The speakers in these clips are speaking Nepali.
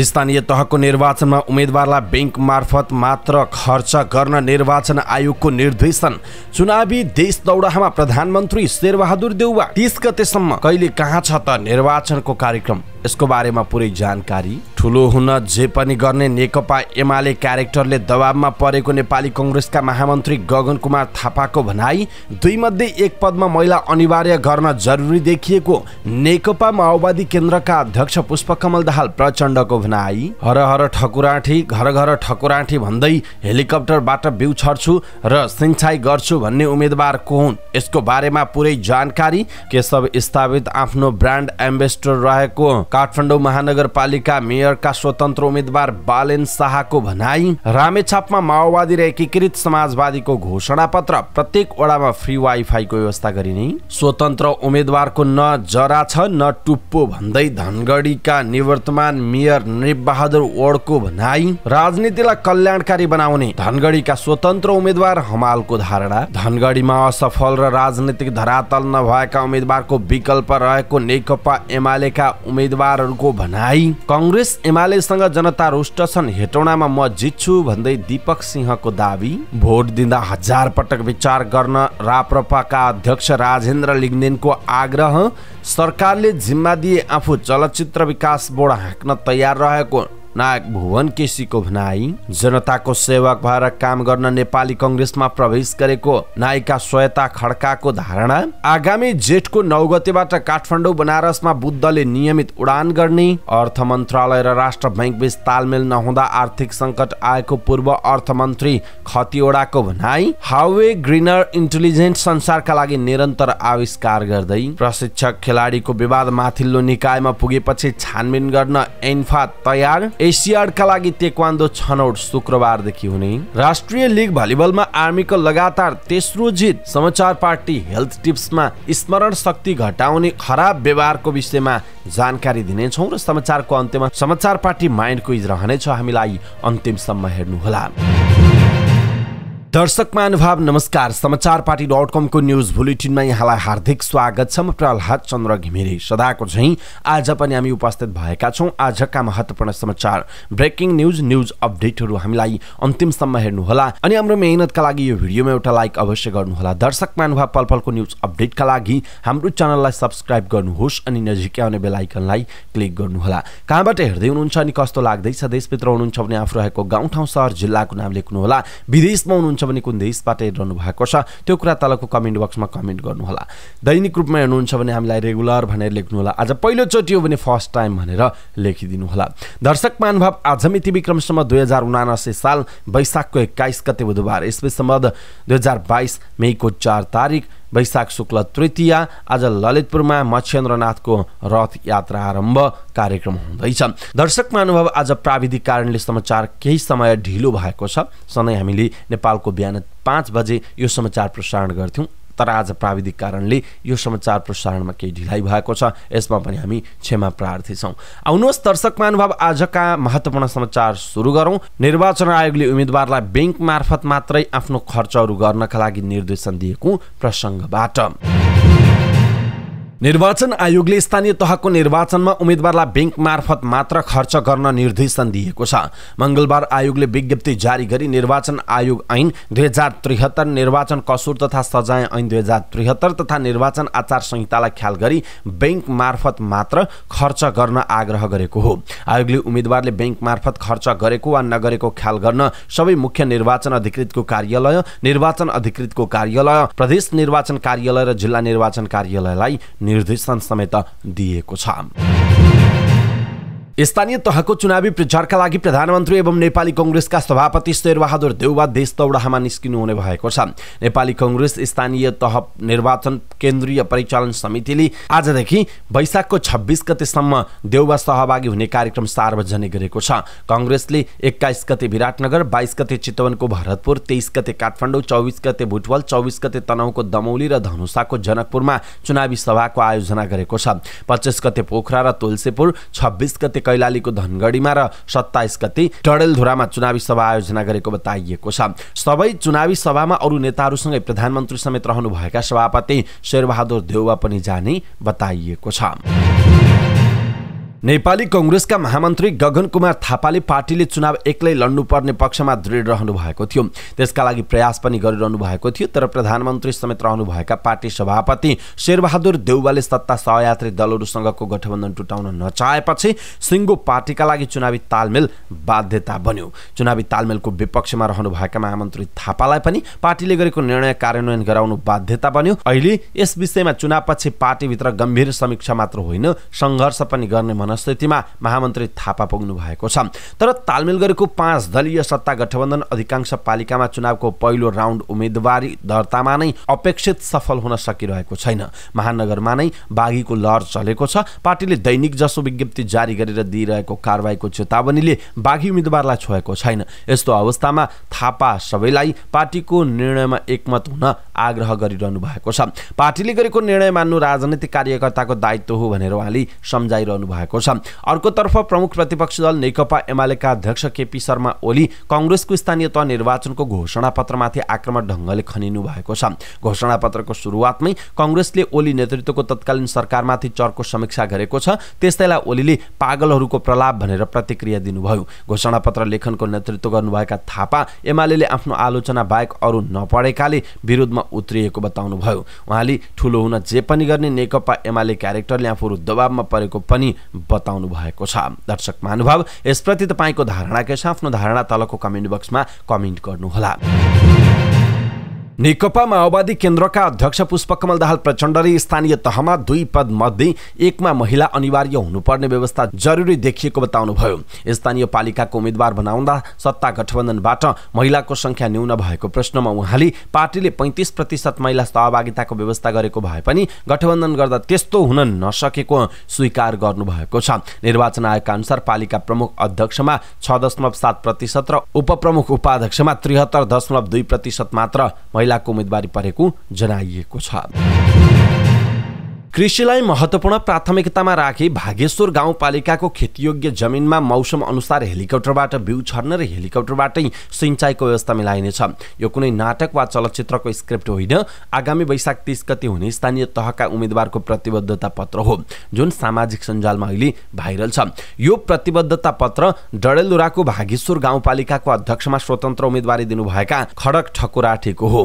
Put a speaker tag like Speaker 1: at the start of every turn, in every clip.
Speaker 1: स्थानीय तहको निर्वाचनमा उम्मेद्वारलाई ब्याङ्क मार्फत मात्र खर्च गर्न निर्वाचन आयोगको निर्देशन चुनावी देश दौडाहामा प्रधानमन्त्री शेरबहादुर देउवा तिस गतेसम्म कहिले कहाँ छ त निर्वाचनको कार्यक्रम यसको बारेमा पुरै जानकारी ठुलो हुन जे पनि गर्ने नेकपा एमाले क्यारेक्टरले दबावमा परेको नेपाली कङ्ग्रेसका महामन्त्री गगन कुमार थापाको भनाई दुई मध्ये एक पदमा महिला अनिवार्य गर्न जरुरी देखिएको नेकपा माओवादी केन्द्रका अध्यक्ष पुष्पकमल दाहाल प्रचण्डको भनाई हर हर ठकुराठी घर घर ठकुराठी भन्दै हेलिकप्टरबाट बिउ छर्छु र सिंचाइ गर्छु भन्ने उम्मेदवार को हुन् यसको बारेमा पुरै जानकारी केशव स्थापित आफ्नो ब्रान्ड एम्बेसडर रहेको काठमाडौँ महानगरपालिका मेयरका स्वतन्त्र उम्मेद्वार बालेन शाहको भनाई रामेछापमा माओवादी र एकीकृत समाजवादीको घोषणा पत्र प्रत्येक वडामा फ्री वाइफाईको व्यवस्था गरिने स्वतन्त्र उम्मेद्वारको न जरा छ न टुप्पो भन्दै धनगढीका निवर्तमान मेयर नरिबहादुर ओडको भनाई राजनीतिलाई कल्याणकारी बनाउने धनगढीका स्वतन्त्र उम्मेद्वार हमालको धारणा धनगढीमा असफल र राजनीतिक धरातल नभएका उम्मेद्वारको विकल्प रहेको नेकपा एमालेका उम्मेद्वारहरूको भनाई कङ्ग्रेस एमालेसँग जनता रुष्ट छन् हेटौडामा म जित्छु भन्दै दीपक सिंहको दावी भोट दिँदा हजार पटक विचार गर्न राप्रपाका अध्यक्ष राजेन्द्र लिङ्गदेनको आग्रह सरकारले जिम्मा दिए आफू चलचित्र विकास बोर्ड हाँक्न तयार d r a नायक भुवन केसीको भनाई जनताको सेवक भएर काम गर्न नेपाली कङ्ग्रेसमा प्रवेश गरेको नायिका स्वेता खड्काको धारणा आगामी जेठको नौ गतेबाट काठमाडौँ बनारसमा बुद्धले नियमित उडान गर्ने अर्थ मन्त्रालय र राष्ट्र बैङ्क बीच तालमेल नहुँदा आर्थिक सङ्कट आएको पूर्व अर्थमन्त्री खतिवडाको भनाई हावे ग्रिनर इन्टेलिजेन्ट संसारका लागि निरन्तर आविष्कार गर्दै प्रशिक्षक खेलाडीको विवाद माथिल्लो निकायमा पुगेपछि छानबिन गर्न एन्फा तयार एसियाडका लागि तेक्वान्दो छनौट शुक्रबारदेखि हुने राष्ट्रिय लिग भलिबलमा आर्मीको लगातार तेस्रो जित समाचार पार्टी हेल्थ टिप्समा स्मरण शक्ति घटाउने खराब व्यवहारको विषयमा जानकारी दिनेछौँ र समाचारको अन्त्यमा समाचार पार्टी माइन्ड क्विज रहनेछ हामीलाई अन्तिमसम्म हेर्नुहोला दर्शक महानुभाव नमस्कार समाचार पार्टी डट कमको न्युज बुलेटिनमा यहाँलाई हार्दिक स्वागत छ म प्रहलाद चन्द्र घिमिरे सदाको झैँ आज पनि हामी उपस्थित भएका छौँ आजका महत्वपूर्ण समाचार ब्रेकिङ न्युज न्युज अपडेटहरू हामीलाई अन्तिमसम्म हेर्नुहोला अनि हाम्रो मेहनतका लागि यो भिडियोमा एउटा लाइक अवश्य गर्नुहोला दर्शक महानुभाव पल पलको न्युज अपडेटका लागि हाम्रो च्यानललाई सब्सक्राइब गर्नुहोस् अनि नजिकै आउने बेलायकनलाई क्लिक गर्नुहोला कहाँबाट हेर्दै हुनुहुन्छ अनि कस्तो लाग्दैछ देशभित्र हुनुहुन्छ भने आफू रहेको गाउँठाउँ सहर जिल्लाको नाम लेख्नुहोला विदेशमा हुनुहुन्छ हुनुहुन्छ भने कुन देशबाट हेरिरहनु भएको छ त्यो कुरा तलको कमेन्ट बक्समा कमेन्ट गर्नुहोला दैनिक रूपमा हेर्नुहुन्छ भने हामीलाई रेगुलर भनेर लेख्नुहोला आज पहिलोचोटि हो भने फर्स्ट टाइम भनेर लेखिदिनु होला दर्शक महानुभाव आज मिति विक्रमसम्म दुई हजार उनासी साल वैशाखको एक्काइस गते बुधबार इस्वी सम्बन्ध दुई हजार बाइस मेको चार तारिक वैशाख शुक्ल तृतीय आज ललितपुरमा मच्छेन्द्रनाथको रथ यात्रा आरम्भ कार्यक्रम हुँदैछ दर्शक महानुभव आज प्राविधिक कारणले समाचार केही समय ढिलो भएको छ सधैँ हामीले नेपालको बिहान पाँच बजे यो समाचार प्रसारण गर्थ्यौँ तर आज प्राविधिक कारणले यो समाचार प्रसारणमा केही ढिलाइ भएको छ यसमा पनि हामी क्षमा प्रार्थी छौँ आउनुहोस् दर्शक महानुभाव आजका महत्त्वपूर्ण समाचार सुरु गरौँ निर्वाचन आयोगले उम्मेद्वारलाई ब्याङ्क मार्फत मात्रै आफ्नो खर्चहरू गर्नका लागि निर्देशन दिएको प्रसङ्गबाट निर्वाचन आयोगले स्थानीय तहको निर्वाचनमा उम्मेद्वारलाई ब्याङ्क मार्फत मात्र खर्च गर्न निर्देशन दिएको छ मङ्गलबार आयोगले विज्ञप्ति जारी गरी निर्वाचन आयोग ऐन दुई हजार त्रिहत्तर निर्वाचन कसुर तथा सजाय ऐन दुई हजार त्रिहत्तर तथा निर्वाचन आचार संहितालाई ख्याल गरी ब्याङ्क मार्फत मात्र खर्च गर्न आग्रह गरेको हो आयोगले उम्मेद्वारले ब्याङ्क मार्फत खर्च गरेको वा नगरेको ख्याल गर्न सबै मुख्य निर्वाचन अधिकृतको कार्यालय निर्वाचन अधिकृतको कार्यालय प्रदेश निर्वाचन कार्यालय र जिल्ला निर्वाचन कार्यालयलाई निर्देशन समेत दिएको छ स्थानीय तहको चुनावी प्रचारका लागि प्रधानमन्त्री एवं नेपाली कङ्ग्रेसका सभापति शेरबहादुर देउवा देश दौडाहामा निस्किनुहुने भएको छ नेपाली कङ्ग्रेस स्थानीय तह निर्वाचन केन्द्रीय परिचालन समितिले आजदेखि वैशाखको छब्बिस गतेसम्म देउवा सहभागी हुने कार्यक्रम सार्वजनिक गरेको छ कङ्ग्रेसले एक्काइस गते विराटनगर बाइस गते चितवनको भरतपुर तेइस गते काठमाडौँ चौबिस गते भुटवल चौबिस गते तनहुको दमौली र धनुषाको जनकपुरमा चुनावी सभाको आयोजना गरेको छ पच्चिस गते पोखरा र तुलसीपुर छब्बिस गते कैलालीको धनगढीमा र सत्ताइस गति डडेलधुरामा चुनावी सभा आयोजना गरेको बताइएको छ सबै चुनावी सभामा अरू नेताहरूसँगै प्रधानमन्त्री समेत रहनुभएका सभापति शेरबहादुर देउवा पनि जाने बताइएको छ नेपाली कङ्ग्रेसका महामन्त्री गगन कुमार थापाले पार्टीले चुनाव एक्लै लड्नुपर्ने पक्षमा दृढ रहनु भएको थियो त्यसका लागि प्रयास पनि गरिरहनु भएको थियो तर प्रधानमन्त्री समेत रहनुभएका पार्टी सभापति शेरबहादुर देउवाले सत्ता सहयात्री दलहरूसँगको गठबन्धन टुटाउन नचाहेपछि सिङ्गो पार्टीका लागि चुनावी तालमेल बाध्यता बन्यो चुनावी तालमेलको विपक्षमा रहनुभएका महामन्त्री थापालाई पनि पार्टीले गरेको निर्णय कार्यान्वयन गराउनु बाध्यता बन्यो अहिले यस विषयमा चुनावपछि पार्टीभित्र गम्भीर समीक्षा मात्र होइन सङ्घर्ष पनि गर्ने मन मनस्थितिमा महामन्त्री थापा पुग्नु भएको छ तर तालमेल गरेको पाँच दलीय सत्ता गठबन्धन अधिकांश पालिकामा चुनावको पहिलो राउन्ड उम्मेदवारी दर्तामा नै अपेक्षित सफल हुन सकिरहेको छैन महानगरमा नै बाघीको लहर चलेको छ पार्टीले दैनिक जसो विज्ञप्ति जारी गरेर दिइरहेको कारवाहीको चेतावनीले बाघी उम्मेद्वारलाई छोएको छैन यस्तो अवस्थामा थापा सबैलाई पार्टीको निर्णयमा एकमत हुन आग्रह गरिरहनु भएको छ पार्टीले गरेको निर्णय मान्नु राजनैतिक कार्यकर्ताको दायित्व हो भनेर उहाँले सम्झाइरहनु भएको छ अर्कोतर्फ प्रमुख प्रतिपक्षी दल नेकपा एमालेका अध्यक्ष केपी शर्मा ओली कङ्ग्रेसको स्थानीय तह निर्वाचनको घोषणापत्रमाथि आक्रमण ढङ्गले खनिनु भएको छ घोषणापत्रको सुरुवातमै कङ्ग्रेसले ओली नेतृत्वको तत्कालीन सरकारमाथि चर्को समीक्षा गरेको छ त्यस्तैलाई ओलीले पागलहरूको प्रलाप भनेर प्रतिक्रिया दिनुभयो घोषणापत्र लेखनको नेतृत्व गर्नुभएका थापा एमाले आफ्नो आलोचना बाहेक अरू नपढेकाले विरोधमा उत्रिएको बताउनुभयो उहाँले ठुलो हुन जे पनि गर्ने नेकपा एमाले क्यारेक्टरले आफूहरू दबावमा परेको पनि बताउनु भएको छ दर्शक महानुभाव यसप्रति तपाईँको धारणा के छ आफ्नो धारणा तलको कमेन्ट बक्समा कमेन्ट गर्नुहोला नेकपा माओवादी केन्द्रका अध्यक्ष पुष्पकमल दाहाल प्रचण्डले स्थानीय तहमा दुई पद मध्ये एकमा महिला अनिवार्य हुनुपर्ने व्यवस्था जरुरी देखिएको बताउनुभयो स्थानीय पालिकाको उम्मेद्वार बनाउँदा सत्ता गठबन्धनबाट महिलाको संख्या न्यून भएको प्रश्नमा उहाँले पार्टीले पैँतिस प्रतिशत महिला सहभागिताको व्यवस्था गरेको भए पनि गठबन्धन गर्दा त्यस्तो हुन नसकेको स्वीकार गर्नुभएको छ निर्वाचन आयोगका अनुसार पालिका प्रमुख अध्यक्षमा छ दशमलव सात प्रतिशत र उपप्रमुख उपाध्यक्षमा त्रिहत्तर दशमलव दुई प्रतिशत मात्र महिलाको उम्मेदवारी परेको जनाइएको छ कृषिलाई महत्त्वपूर्ण प्राथमिकतामा राखी भागेश्वर गाउँपालिकाको खेतीयोग्य जमिनमा मौसम अनुसार हेलिकप्टरबाट बिउ छर्न र हेलिकप्टरबाटै सिँचाइको व्यवस्था मिलाइनेछ यो कुनै नाटक वा चलचित्रको स्क्रिप्ट होइन आगामी वैशाख तिस गति हुने स्थानीय तहका उम्मेद्वारको प्रतिबद्धता पत्र हो जुन सामाजिक सञ्जालमा अहिले भाइरल छ यो प्रतिबद्धता पत्र डडेलधुराको भागेश्वर गाउँपालिकाको अध्यक्षमा स्वतन्त्र उम्मेदवारी दिनुभएका खडक ठकुराठीको हो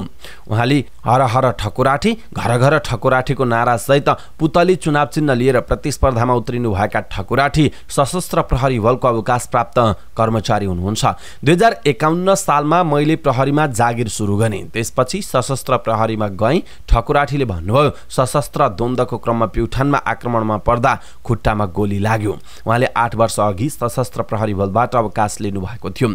Speaker 1: उहाँले हर हर ठकुराठी घर घर ठकुराठीको नारासहित पुतली चुनाव चिन्ह लिएर प्रतिस्पर्धामा उत्रिनु भएका ठकुराठी सशस्त्र प्रहरी बलको अवकाश प्राप्त कर्मचारी हुनुहुन्छ दुई हजार एकाउन्न सालमा मैले प्रहरीमा जागिर सुरु गरेँ त्यसपछि सशस्त्र प्रहरीमा गएँ ठकुराठीले भन्नुभयो सशस्त्र द्वन्द्वको क्रममा प्युठानमा आक्रमणमा पर्दा खुट्टामा गोली लाग्यो उहाँले आठ वर्ष अघि सशस्त्र प्रहरी बलबाट अवकाश लिनुभएको थियो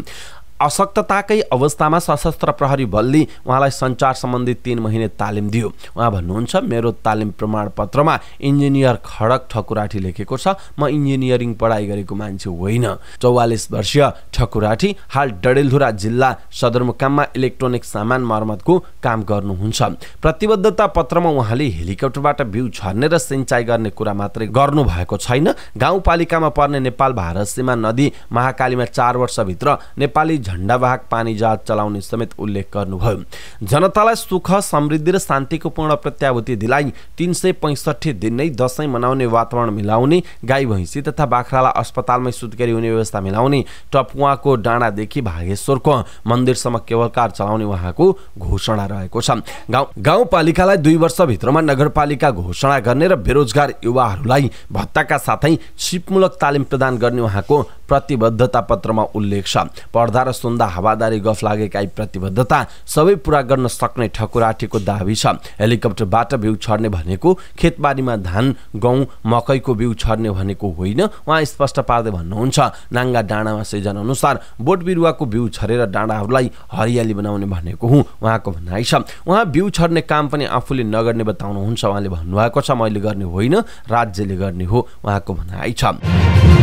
Speaker 1: अशक्तताकै अवस्थामा सशस्त्र प्रहरी बलले उहाँलाई सञ्चार सम्बन्धी तिन महिने तालिम दियो उहाँ भन्नुहुन्छ मेरो तालिम प्रमाणपत्रमा इन्जिनियर खडक ठकुराठी लेखेको छ म इन्जिनियरिङ पढाइ गरेको मान्छे होइन चौवालिस वर्षीय ठकुराठी हाल डडेलधुरा जिल्ला सदरमुकाममा इलेक्ट्रोनिक सामान मर्मतको काम गर्नुहुन्छ प्रतिबद्धता पत्रमा उहाँले हेलिकप्टरबाट बिउ छर्ने र सिँचाइ गर्ने कुरा मात्रै गर्नुभएको छैन गाउँपालिकामा पर्ने नेपाल भारत सीमा नदी महाकालीमा चार वर्षभित्र नेपाली झण्डावाहक पानी जहाज चलाउने समेत उल्लेख गर्नुभयो जनतालाई सुख समृद्धि र शान्तिको पूर्ण प्रत्याभूति दिलाई तिन सय पैँसठी दिन नै दसैँ मनाउने वातावरण मिलाउने गाई भैँसी तथा बाख्रालाई अस्पतालमै सुत्केरी हुने व्यवस्था मिलाउने टपुवाको डाँडादेखि भागेश्वरको मन्दिरसम्म केवल कार चलाउने उहाँको घोषणा रहेको छ गाउँ गाउँपालिकालाई दुई वर्षभित्रमा नगरपालिका घोषणा गर्ने र बेरोजगार युवाहरूलाई भत्ताका साथै सिपमूलक तालिम प्रदान गर्ने उहाँको प्रतिबद्धता पत्रमा उल्लेख छ पढ्दा र सुन्दा हावादारी गफ लागेका यी प्रतिबद्धता सबै पुरा गर्न सक्ने ठकुराटीको दावी छ हेलिकप्टरबाट बिउ छर्ने भनेको खेतबारीमा धान गहुँ मकैको बिउ छर्ने भनेको होइन उहाँ स्पष्ट पार्दै भन्नुहुन्छ नाङ्गा डाँडामा सिजन अनुसार बोट बिरुवाको बिउ छरेर डाँडाहरूलाई हरियाली बनाउने भनेको हुँ उहाँको भनाइ छ उहाँ बिउ छर्ने काम पनि आफूले नगर्ने बताउनुहुन्छ उहाँले भन्नुभएको छ मैले गर्ने होइन राज्यले गर्ने हो उहाँको भनाइ छ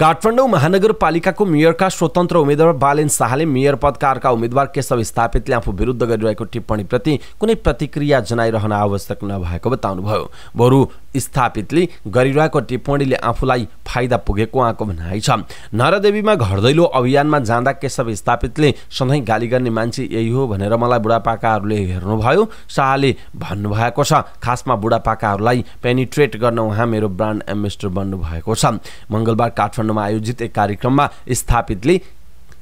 Speaker 1: काठमाडौँ महानगरपालिकाको मेयरका स्वतन्त्र उम्मेद्वार बालेन शाहले मेयर पदकारका उम्मेद्वार केशव स्थापितले आफू विरुद्ध गरिरहेको टिप्पणीप्रति कुनै प्रतिक्रिया जनाइरहन आवश्यक नभएको बताउनुभयो बरु स्थापितले गरिरहेको टिप्पणीले आफूलाई फाइदा पुगेको उहाँको भनाइ छ नरदेवीमा घरदैलो अभियानमा जाँदा केशव स्थापितले सधैँ गाली गर्ने मान्छे यही हो भनेर मलाई बुढापाकाहरूले हेर्नुभयो शाहले भन्नुभएको छ खासमा बुढापाकाहरूलाई पेनिट्रेट गर्न उहाँ मेरो ब्रान्ड एम्बेसडर बन्नुभएको छ मङ्गलबार काठमाडौँ काठमाडौँमा आयोजित एक कार्यक्रममा स्थापितले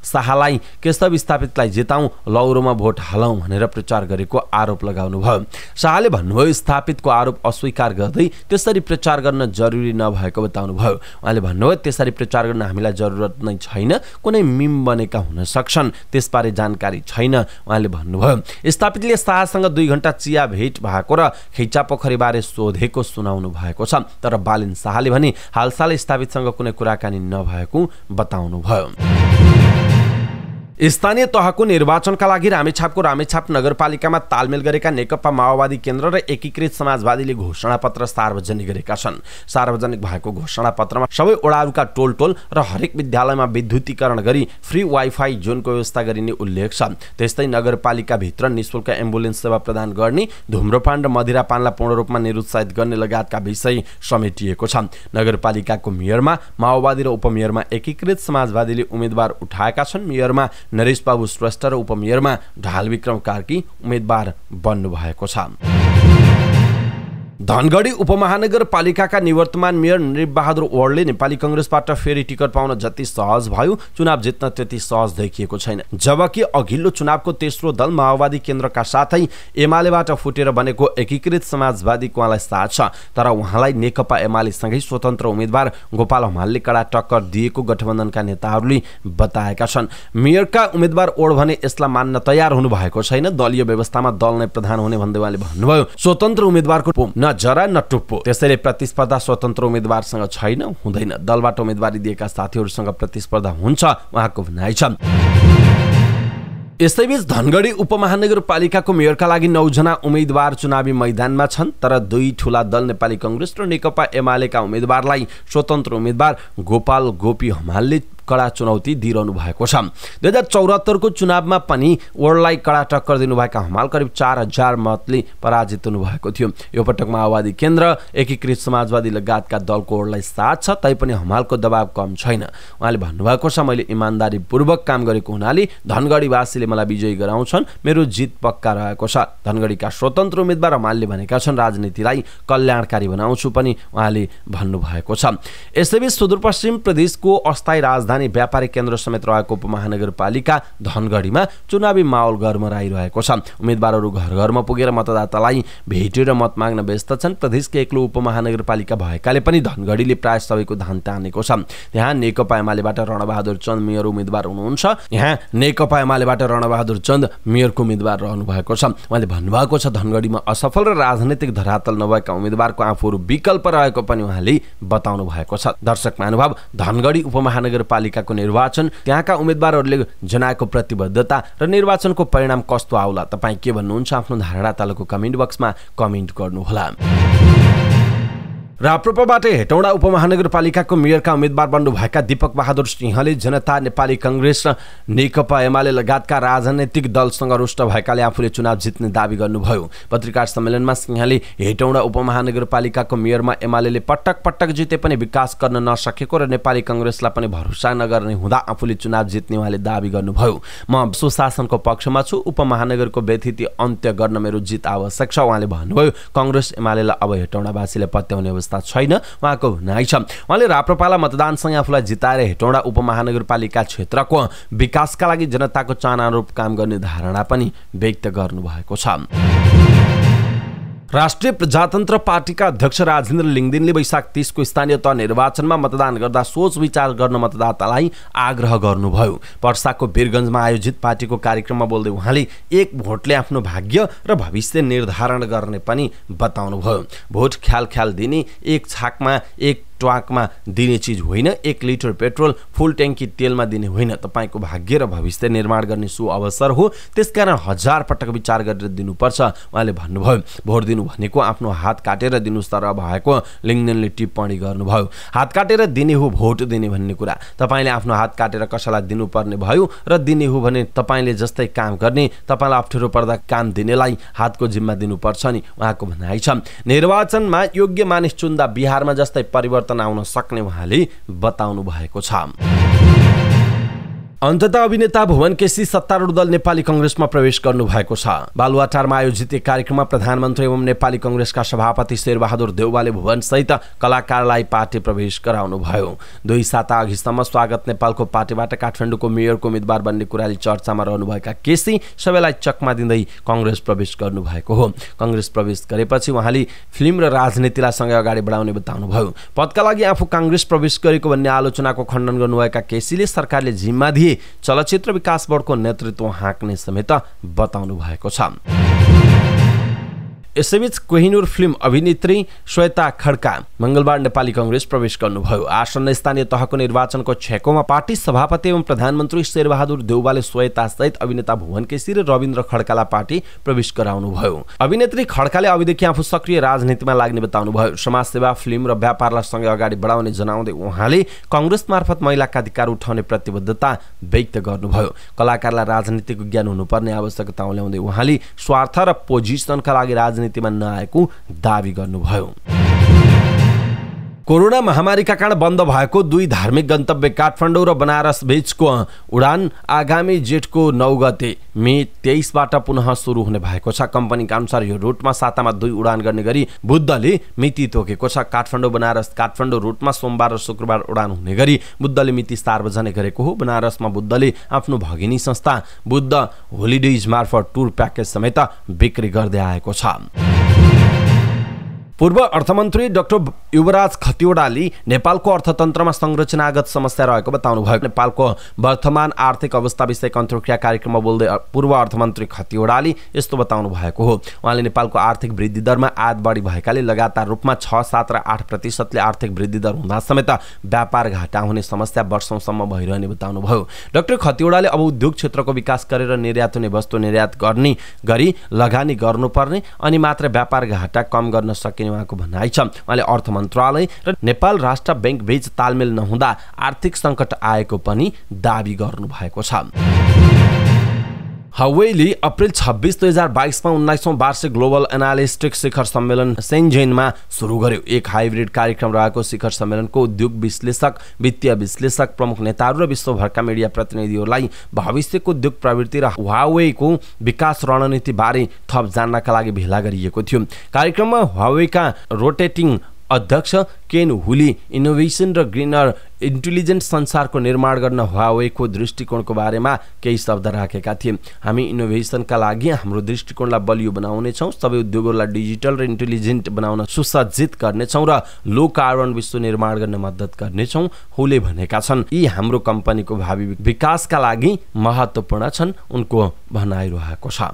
Speaker 1: शाहलाई केशव स्थापितलाई जिताउँ लौरोमा भोट हालौँ भनेर प्रचार गरेको आरोप लगाउनुभयो शाहले भन्नुभयो स्थापितको आरोप अस्वीकार गर्दै त्यसरी प्रचार गर्न जरुरी नभएको बताउनुभयो उहाँले भन्नुभयो त्यसरी प्रचार गर्न हामीलाई जरुरत नै छैन कुनै मिम बनेका हुन सक्छन् त्यसबारे जानकारी छैन उहाँले भन्नुभयो स्थापितले शाहसँग दुई घन्टा चिया भेट भएको र खैचा पोखरीबारे सोधेको सुनाउनु भएको छ तर बालिन शाहले भने हालसाल स्थापितसँग कुनै कुराकानी नभएको बताउनुभयो स्थानीय तहको निर्वाचनका लागि रामेछापको रामेछाप नगरपालिकामा तालमेल गरेका नेकपा माओवादी केन्द्र र एकीकृत समाजवादीले घोषणा पत्र सार्वजनिक गरेका छन् सार्वजनिक भएको घोषणा पत्रमा सबै ओडाहरूका टोल टोल र हरेक विद्यालयमा विद्युतीकरण गरी फ्री वाइफाई जोनको व्यवस्था गरिने उल्लेख छ त्यस्तै नगरपालिकाभित्र निशुल्क एम्बुलेन्स सेवा प्रदान गर्ने धुम्रपान र मदिरापानलाई पूर्ण रूपमा निरुत्साहित गर्ने लगायतका विषय समेटिएको छ नगरपालिकाको मेयरमा माओवादी र उपमेयरमा एकीकृत समाजवादीले उम्मेद्वार उठाएका छन् मेयरमा नरेश बाबु श्रेष्ठ र उपमेयरमा ढाल विक्रम कार्की उम्मेद्वार बन्नुभएको छ धनगढी उपमहानगरपालिकाका निवर्तमान मेयर नृपबहादुर ओडले नेपाली कङ्ग्रेसबाट फेरि टिकट पाउन जति सहज भयो चुनाव जित्न त्यति सहज देखिएको छैन जबकि अघिल्लो चुनावको तेस्रो दल माओवादी केन्द्रका साथै एमालेबाट फुटेर बनेको एकीकृत समाजवादीको उहाँलाई साथ छ तर उहाँलाई नेकपा एमालेसँगै स्वतन्त्र उम्मेद्वार गोपाल हमालले कडा टक्कर दिएको गठबन्धनका नेताहरूले बताएका छन् मेयरका उम्मेद्वार ओड भने यसलाई मान्न तयार हुनुभएको छैन दलीय व्यवस्थामा दल नै प्रधान हुने भन्दै उहाँले भन्नुभयो स्वतन्त्र उम्मेद्वारको जरा न टुप्पो त्यसैले प्रतिस्पर्धा स्वतन्त्र उम्मेद्वारसँग छैन हुँदैन दलबाट उम्मेदवारी दिएका साथीहरूसँग प्रतिस्पर्धा हुन्छ उहाँको भनाइ छ यसैबीच धनगढी उपमहानगरपालिकाको मेयरका लागि नौजना उम्मेद्वार चुनावी मैदानमा छन् तर दुई ठुला दल नेपाली कङ्ग्रेस र नेकपा एमालेका उम्मेद्वारलाई स्वतन्त्र उम्मेद्वार गोपाल गोपी हमालले कडा चुनौती दिइरहनु भएको छ दुई हजार चौरात्तरको चुनावमा पनि ओडलाई कडा टक्कर दिनुभएका हमाल करिब चार हजार मतले पराजित हुनुभएको थियो यो पटक माओवादी केन्द्र एकीकृत समाजवादी लगायतका दलको ओडलाई साथ छ तैपनि हमालको दबाव कम छैन उहाँले भन्नुभएको छ मैले इमान्दारीपूर्वक काम गरेको हुनाले धनगढीवासीले मलाई विजयी गराउँछन् मेरो जित पक्का रहेको छ धनगढीका स्वतन्त्र उम्मेद्वार हमालले भनेका छन् राजनीतिलाई कल्याणकारी बनाउँछु पनि उहाँले भन्नुभएको छ यसैबीच सुदूरपश्चिम प्रदेशको अस्थायी राजधानी स्थानीय व्यापारिक केन्द्र समेत रहेको उपमहानगरपालिका धनगढीमा चुनावी माहौल गरमराइरहेको छ उम्मेद्वारहरू घर घरमा पुगेर मतदातालाई भेटेर मत माग्न व्यस्त छन् प्रदेशकै एक्लो उपमहानगरपालिका भएकाले पनि धनगढीले प्राय सबैको धान तानेको छ त्यहाँ नेकपा एमालेबाट रणबहादुर चन्द मेयर उम्मेद्वार हुनुहुन्छ यहाँ नेकपा एमालेबाट रणबहादुर चन्द मेयरको उम्मेद्वार रहनु भएको छ उहाँले भन्नुभएको छ धनगढीमा असफल र राजनैतिक धरातल नभएका उम्मेद्वारको आफूहरू विकल्प रहेको पनि उहाँले बताउनु भएको छ दर्शक महानुभाव धनगढी उपमहानगरपालिका नगरपालिकाको निर्वाचन त्यहाँका उम्मेद्वारहरूले जनाएको प्रतिबद्धता र निर्वाचनको परिणाम कस्तो आउला तपाईँ के भन्नुहुन्छ आफ्नो धारणा तलको कमेन्ट बक्समा कमेन्ट गर्नुहोला राप्रपाबाट हेटौँडा उपमहानगरपालिकाको मेयरका उम्मेद्वार बन्नुभएका दीपक बहादुर सिंहले जनता नेपाली कङ्ग्रेस र नेकपा एमाले लगायतका राजनैतिक दलसँग रुष्ट भएकाले आफूले चुनाव जित्ने दावी गर्नुभयो पत्रकार सम्मेलनमा सिंहले हेटौँडा उपमहानगरपालिकाको मेयरमा एमाले पटक पटक जिते पनि विकास गर्न नसकेको र नेपाली कङ्ग्रेसलाई पनि भरोसा नगर्ने हुँदा आफूले चुनाव जित्ने उहाँले दावी गर्नुभयो म सुशासनको पक्षमा छु उपमहानगरको व्यथिति अन्त्य गर्न मेरो जित आवश्यक छ उहाँले भन्नुभयो कङ्ग्रेस एमालेलाई अब हेटौँडावासीले पत्याउने अवस्था व्यवस्था छैन उहाँको भनाइ छ उहाँले राप्रपाला मतदानसँग आफूलाई जिताएर हेटौँडा उपमहानगरपालिका क्षेत्रको विकासका लागि जनताको चाहनारूप काम गर्ने धारणा पनि व्यक्त गर्नुभएको छ राष्ट्रिय प्रजातन्त्र पार्टीका अध्यक्ष राजेन्द्र लिङ्गदिनले वैशाख तिसको स्थानीय तह निर्वाचनमा मतदान गर्दा सोच विचार गर्न मतदातालाई आग्रह गर्नुभयो पर्साको वीरगन्जमा आयोजित पार्टीको कार्यक्रममा बोल्दै उहाँले एक भोटले आफ्नो भाग्य र भविष्य निर्धारण गर्ने पनि बताउनुभयो भोट ख्याल ख्याल दिने एक छाकमा एक ट्वाकमा दिने चिज होइन एक लिटर पेट्रोल फुल ट्याङ्की तेलमा दिने होइन तपाईँको भाग्य र भविष्य निर्माण गर्ने सु अवसर हो त्यसकारण हजार पटक विचार गरेर दिनुपर्छ उहाँले भन्नुभयो भोट दिनु भनेको आफ्नो हात काटेर दिनुहोस् तर भएको लिङ्गनले टिप्पणी गर्नुभयो हात काटेर दिने हो भोट दिने भन्ने कुरा तपाईँले आफ्नो हात काटेर कसैलाई दिनुपर्ने भयो र दिने हो भने तपाईँले जस्तै काम गर्ने तपाईँलाई अप्ठ्यारो पर्दा काम दिनेलाई हातको जिम्मा दिनुपर्छ नि उहाँको भनाइ छ निर्वाचनमा योग्य मानिस चुन्दा बिहारमा जस्तै परिवर्तन परिवर्तन आउन सक्ने उहाँले बताउनु भएको छ अन्तता अभिनेता भुवन केसी सत्तारूढ दल नेपाली कङ्ग्रेसमा प्रवेश गर्नुभएको छ बालुवाटारमा आयोजित एक कार्यक्रममा प्रधानमन्त्री एवं नेपाली कङ्ग्रेसका सभापति शेरबहादुर देउवाले सहित कलाकारलाई पार्टी प्रवेश गराउनुभयो दुई साता अघिसम्म स्वागत नेपालको पार्टीबाट काठमाडौँको मेयरको उम्मेद्वार बन्ने कुराले चर्चामा रहनुभएका केसी सबैलाई चक्मा दिँदै कङ्ग्रेस प्रवेश गर्नुभएको हो कङ्ग्रेस प्रवेश गरेपछि उहाँले फिल्म र राजनीतिलाई सँगै अगाडि बढाउने बताउनुभयो पदका लागि आफू काङ्ग्रेस प्रवेश गरेको भन्ने आलोचनाको खण्डन गर्नुभएका केसीले सरकारले जिम्मा दिए चलचित्र विकास बोर्डको नेतृत्व हाँक्ने समेत बताउनु भएको छ यसैबीच कोहिनुर फिल्म अभिनेत्री श्वेता खड्का मङ्गलबार नेपाली कङ्ग्रेस प्रवेश गर्नुभयो आसन्न स्थानीय तहको निर्वाचनको छेकोमा पार्टी सभापति एवं प्रधानमन्त्री शेरबहादुर देउबाले श्वेतासहित अभिनेता भुवन केसी र रविन्द्र खड्कालाई पार्टी प्रवेश गराउनुभयो अभिनेत्री खड्काले अबदेखि आफू सक्रिय राजनीतिमा लाग्ने बताउनुभयो समाजसेवा फिल्म र व्यापारलाई सँगै अगाडि बढाउने जनाउँदै उहाँले कङ्ग्रेस मार्फत महिलाका अधिकार उठाउने प्रतिबद्धता व्यक्त गर्नुभयो कलाकारलाई राजनीतिको ज्ञान हुनुपर्ने आवश्यकता उल्याउँदै उहाँले स्वार्थ र पोजिसनका लागि राजनीति राजनीतिमा नआएको दावी गर्नुभयो कोरोना महामारीका कारण बन्द भएको दुई धार्मिक गन्तव्य काठमाडौँ र बनारस बीचको उडान आगामी जेठको नौ गते मे तेइसबाट पुनः सुरु हुने भएको छ कम्पनीका अनुसार यो रुटमा सातामा दुई उडान गर्ने गरी बुद्धले मिति तोकेको छ काठमाडौँ बनारस काठमाडौँ रुटमा सोमबार र शुक्रबार उडान हुने गरी बुद्धले मिति सार्वजनिक गरेको हो बनारसमा बुद्धले आफ्नो भगिनी संस्था बुद्ध होलिडेज मार्फत टुर प्याकेज समेत बिक्री गर्दै आएको छ पूर्व अर्थमन्त्री डाक्टर युवराज खतिवडाले नेपालको अर्थतन्त्रमा संरचनागत समस्या रहेको बताउनुभयो नेपालको वर्तमान आर्थिक अवस्था विषयक अन्तर्क्रिया कार्यक्रममा बोल्दै पूर्व अर्थमन्त्री खतिवडाले यस्तो बताउनु भएको हो उहाँले नेपालको आर्थिक वृद्धि दरमा आयात बढी भएकाले लगातार रूपमा छ सात र आठ प्रतिशतले आर्थिक वृद्धि दर हुँदा समेत व्यापार घाटा हुने समस्या वर्षौँसम्म भइरहने बताउनुभयो डाक्टर खतिवडाले अब उद्योग क्षेत्रको विकास गरेर निर्यात हुने वस्तु निर्यात गर्ने गरी लगानी गर्नुपर्ने अनि मात्र व्यापार घाटा कम गर्न सकिने उहाँको भनाइ छ उहाँले अर्थ मन्त्रालय र नेपाल राष्ट्र ब्याङ्क बीच तालमेल नहुँदा आर्थिक सङ्कट आएको पनि दावी गर्नुभएको छ हवेले अप्रेल छब्बिस दुई हजार बाइसमा उन्नाइसौँ वार्षिक ग्लोबल एनालिस्टिक शिखर सम्मेलन सेन्जेनमा सुरु गर्यो एक हाइब्रिड कार्यक्रम रहेको शिखर सम्मेलनको उद्योग विश्लेषक वित्तीय विश्लेषक प्रमुख नेताहरू र विश्वभरका मिडिया प्रतिनिधिहरूलाई भविष्यको उद्योग प्रवृत्ति र हावेको विकास रणनीतिबारे थप जान्नका लागि भेला गरिएको थियो कार्यक्रममा हवेका रोटेटिङ अध्यक्ष केन हुली इनोभेसन र ग्रिनर इन्टेलिजेन्ट संसारको निर्माण गर्न हुवावेको दृष्टिकोणको बारेमा केही शब्द राखेका थिए हामी इनोभेसनका लागि हाम्रो दृष्टिकोणलाई बलियो बनाउनेछौँ सबै उद्योगहरूलाई डिजिटल र इन्टेलिजेन्ट बनाउन सुसज्जित गर्नेछौँ र लो कार्बन विश्व निर्माण गर्न मद्दत गर्नेछौँ हुले भनेका छन् यी हाम्रो कम्पनीको भावी विकासका लागि महत्त्वपूर्ण छन् उनको भनाइ रहेको छ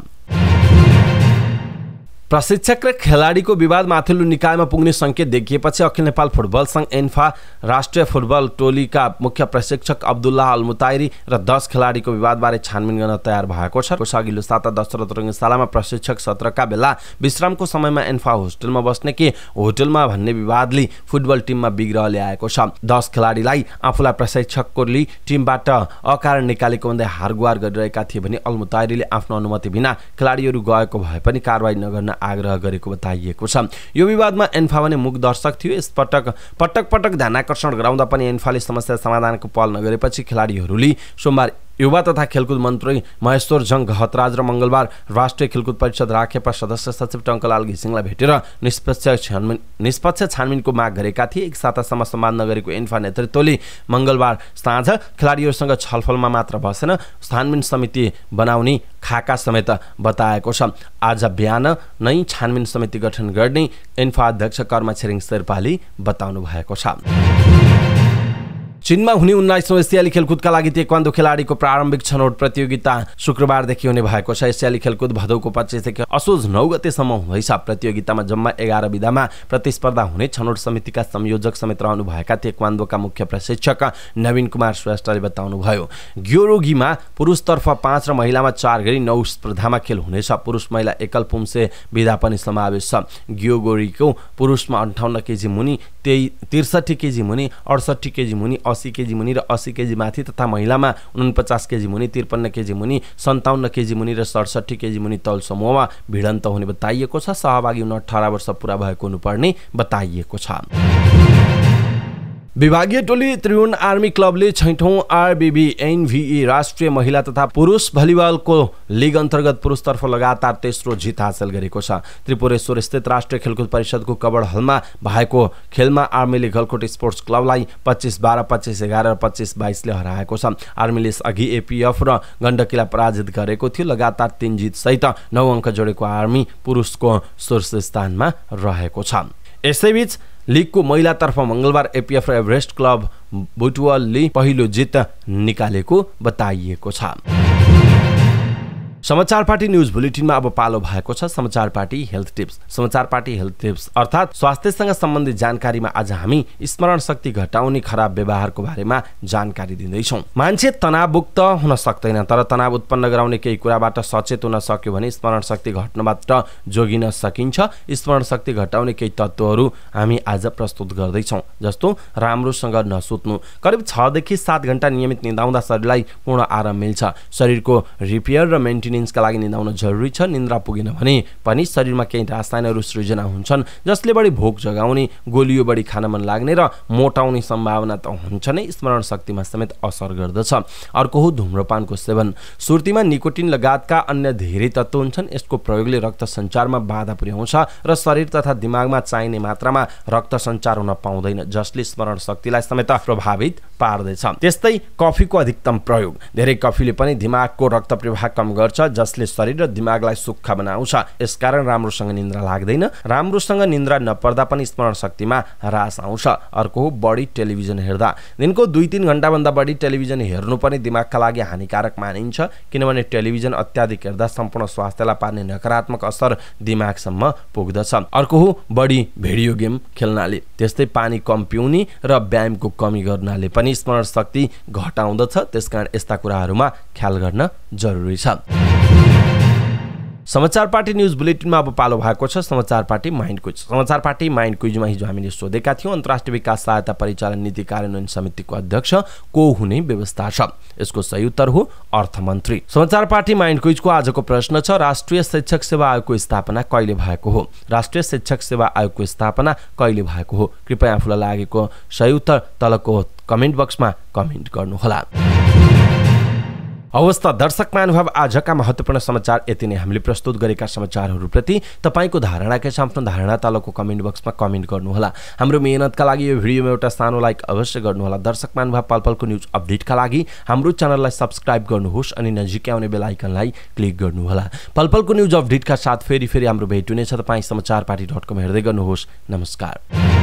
Speaker 1: प्रशिक्षक र खेलाडीको विवाद माथिल्लो निकायमा पुग्ने सङ्केत देखिएपछि अखिल नेपाल फुटबल सङ्घ एन्फा राष्ट्रिय फुटबल टोलीका मुख्य प्रशिक्षक अब्दुल्लाह अल र दस खेलाडीको विवादबारे छानबिन गर्न तयार भएको छ अघिल्लो साता दशरथ रङ्गशालामा प्रशिक्षक सत्रका बेला विश्रामको समयमा एन्फा होस्टेलमा बस्ने कि होटेलमा भन्ने विवादले फुटबल टिममा विग्रह ल्याएको छ दस खेलाडीलाई आफूलाई प्रशिक्षकले टिमबाट अकारण निकालेको भन्दै हारगुहार गरिरहेका थिए भने अल आफ्नो अनुमति बिना खेलाडीहरू गएको भए पनि कारवाही नगर्न आग्रह गरेको बताइएको छ यो विवादमा एन्फा भने मुख दर्शक थियो यसपटक पटक पटक पटक ध्यानाकर्षण गराउँदा पनि एन्फाले समस्या समाधानको पहल नगरेपछि खेलाडीहरूले सोमबार युवा तथा खेलकुद मन्त्री महेश्वर जङ घतराज र मङ्गलबार राष्ट्रिय खेलकुद परिषद राखेपा सदस्य सचिव टङ्कलाल घिसिङलाई भेटेर निष्पक्ष छानबिन निष्पक्ष छानबिनको माग गरेका थिए एक सातासम्म सम्मान नगरेको इन्फा नेतृत्वले मङ्गलबार साँझ खेलाडीहरूसँग छलफलमा मात्र बसेन छानबिन समिति बनाउने खाका समेत बताएको छ आज बिहान नै छानबिन समिति गठन गर्ने इन्फा अध्यक्ष कर्म छिरिङ शेर्पाले बताउनु भएको छ चीनमा हुने उन्नाइसौँ एसियाली खेलकुदका लागि तेक्वान्दो खेलाडीको प्रारम्भिक छनौट प्रतियोगिता शुक्रबारदेखि हुने भएको छ एसियाली खेलकुद भदौको पच्चिसदेखि असोज नौ गतेसम्म हुँदैछ प्रतियोगितामा जम्मा एघार विधामा प्रतिस्पर्धा हुने छनौट समितिका संयोजक समेत रहनुभएका तेक्वान्दोका मुख्य प्रशिक्षक नवीन कुमार श्रेष्ठले बताउनुभयो ग्योरोगीमा पुरुषतर्फ पाँच र महिलामा चार गरी नौ स्पर्धामा खेल हुनेछ पुरुष महिला एकल पुम्से विधा पनि समावेश छ ग्योगोरीको पुरुषमा अन्ठाउन्न केजी मुनि त्यही त्रिसठी केजी मुनि अडसट्ठी केजी मुनि असी केजी मुनि र असी केजी माथि तथा महिलामा उनपचास केजी मुनि त्रिपन्न केजी मुनि सन्ताउन्न केजी मुनि र सडसठी केजी मुनि तौल समूहमा भिडन्त हुने बताइएको छ सहभागी हुन अठार वर्ष पुरा भएको हुनुपर्ने बताइएको छ विभागीय टोली त्रिभुवन आर्मी क्लबले छैठौँ आरबिबी एनभिई राष्ट्रिय महिला तथा पुरुष भलिबलको लिग अन्तर्गत पुरुषतर्फ लगातार तेस्रो जित हासिल गरेको छ त्रिपुरेश्वर स्थित राष्ट्रिय खेलकुद परिषदको कबड हलमा भएको खेलमा आर्मीले घलकोट स्पोर्ट्स क्लबलाई पच्चिस बाह्र पच्चिस एघार पच्चिस बाइसले हराएको छ आर्मीले अघि एपिएफ र गण्डकीलाई पराजित गरेको थियो लगातार तिन जितसहित नौ अङ्क जोडेको आर्मी पुरुषको शीर्ष स्थानमा रहेको छ यसैबीच लिगको महिलातर्फ मङ्गलबार एपिएफ र एभरेस्ट क्लब बुटवालले पहिलो जित निकालेको बताइएको छ समाचार पार्टी न्युज बुलेटिनमा अब पालो भएको छ Samachar party health tips Samachar party health tips अर्थात् स्वास्थ्यसँग सम्बन्धित जानकारीमा आज हामी स्मरण शक्ति घटाउने खराब व्यवहारको बारेमा जानकारी दिँदैछौँ मान्छे तनावमुक्त हुन सक्दैन तर तनाव उत्पन्न गराउने केही कुराबाट सचेत हुन सक्यो भने स्मरण शक्ति घट्नबाट जोगिन सकिन्छ स्मरण शक्ति घटाउने केही तत्त्वहरू हामी आज प्रस्तुत गर्दैछौँ जस्तो राम्रोसँग नसुत्नु करिब छदेखि सात घन्टा नियमित निदाउँदा शरीरलाई पूर्ण आराम मिल्छ शरीरको रिपेयर र मेन्टेन फिलिङ्सका लागि निदाउन जरुरी छ निन्द्रा पुगेन भने पनि शरीरमा केही रासायनहरू सृजना हुन्छन् जसले बढी भोक जगाउने गोलियो बढी खान मन लाग्ने र मोटाउने सम्भावना त हुन्छ नै स्मरण शक्तिमा समेत असर गर्दछ अर्को हो धुम्रपानको सेवन सुर्तीमा निकोटिन लगायतका अन्य धेरै तत्त्व हुन्छन् यसको प्रयोगले रक्त सञ्चारमा बाधा पुर्याउँछ र शरीर तथा दिमागमा चाहिने मात्रामा रक्त सञ्चार हुन पाउँदैन जसले स्मरण शक्तिलाई समेत प्रभावित पार्दैछ त्यस्तै कफीको अधिकतम प्रयोग धेरै कफीले पनि दिमागको रक्त प्रवाह कम गर्छ गर्छ जसले शरीर र दिमागलाई सुक्खा बनाउँछ यसकारण राम्रोसँग निन्द्रा लाग्दैन राम्रोसँग निन्द्रा नपर्दा पनि स्मरण शक्तिमा ह्रास आउँछ अर्को हो बढी टेलिभिजन हेर्दा दिनको दुई तिन घन्टाभन्दा बढी टेलिभिजन हेर्नु पनि दिमागका लागि हानिकारक मानिन्छ किनभने टेलिभिजन अत्याधिक हेर्दा सम्पूर्ण स्वास्थ्यलाई पार्ने नकारात्मक असर दिमागसम्म पुग्दछ अर्को हो बढी भिडियो गेम खेल्नाले त्यस्तै पानी कम पिउने र व्यायामको कमी गर्नाले पनि स्मरण शक्ति घटाउँदछ त्यसकारण यस्ता कुराहरूमा ख्याल गर्न जरुरी छ समाचार पार्टी न्युज बुलेटिनमा अब पालो भएको छ Samachar party mind quiz Samachar party mind क्विजमा हिजो हामीले सोधेका थियौँ अन्तर्राष्ट्रिय विकास सहायता परिचालन नीति कार्यान्वयन समितिको अध्यक्ष को हुने व्यवस्था छ यसको सही उत्तर हो अर्थमन्त्री समाचार पार्टी माइन्ड क्विजको आजको प्रश्न छ राष्ट्रिय शिक्षक सेवा आयोगको स्थापना कहिले भएको हो राष्ट्रिय शिक्षक सेवा आयोगको स्थापना कहिले भएको हो कृपया आफूलाई लागेको सही उत्तर तलको कमेन्ट बक्समा कमेन्ट गर्नुहोला हवस् त दर्शक महानुभाव आजका महत्त्वपूर्ण समाचार यति नै हामीले प्रस्तुत गरेका समाचारहरूप्रति तपाईँको धारणा के छ आफ्नो धारणा तलको कमेन्ट बक्समा कमेन्ट गर्नुहोला हाम्रो मेहनतका लागि यो भिडियोमा एउटा सानो लाइक अवश्य गर्नुहोला दर्शक महानुभाव पलपलको न्युज अपडेटका लागि हाम्रो च्यानललाई सब्सक्राइब गर्नुहोस् अनि नजिकै आउने बेलायकनलाई क्लिक गर्नुहोला पलपलको न्युज अपडेटका साथ फेरि फेरि हाम्रो भेट हुनेछ तपाईँ समाचार पार्टी डट कम हेर्दै गर्नुहोस् नमस्कार